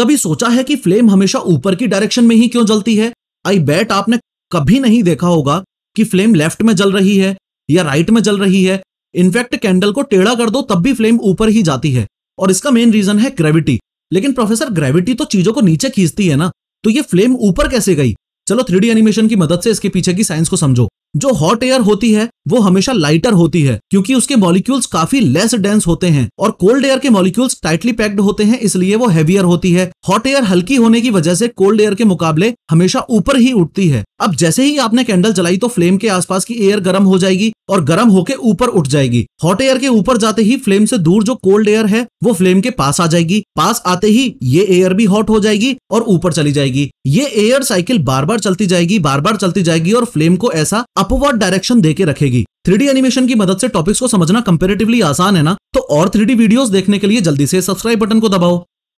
कभी सोचा है कि फ्लेम हमेशा ऊपर की डायरेक्शन में ही क्यों जलती है आई बैट आपने कभी नहीं देखा होगा कि फ्लेम लेफ्ट में जल रही है या राइट में जल रही है इनफैक्ट कैंडल को टेढ़ा कर दो तब भी फ्लेम ऊपर ही जाती है और इसका मेन रीजन है ग्रेविटी लेकिन प्रोफेसर ग्रेविटी तो चीजों को नीचे खींचती है ना तो ये फ्लेम ऊपर कैसे गई चलो थ्री एनिमेशन की मदद से इसके पीछे की साइंस को समझो जो हॉट एयर होती है वो हमेशा लाइटर होती है क्योंकि उसके मॉलिक्यूल्स काफी लेस डेंस होते हैं और कोल्ड एयर के मॉलिक्यूल्स टाइटली पैक्ड होते हैं इसलिए वो हैवियर होती है हॉट एयर हल्की होने की वजह से कोल्ड एयर के मुकाबले हमेशा ऊपर ही उठती है अब जैसे ही आपने कैंडल जलाई तो फ्लेम के आसपास की एयर गर्म हो जाएगी और गर्म होके ऊपर उठ जाएगी हॉट एयर के ऊपर जाते ही फ्लेम से दूर जो कोल्ड एयर है वो फ्लेम के पास आ जाएगी पास आते ही ये एयर भी हॉट हो जाएगी और ऊपर चली जाएगी ये एयर साइकिल बार बार चलती जाएगी बार बार चलती जाएगी और फ्लेम को ऐसा अपवर्ड डायरेक्शन दे के रखेगी मिलेगी थ्री एनिमेशन की मदद से टॉपिक्स को समझना कंपेरेटिवली आसान है ना तो और थ्री वीडियोस देखने के लिए जल्दी से सब्सक्राइब बटन को दबाओ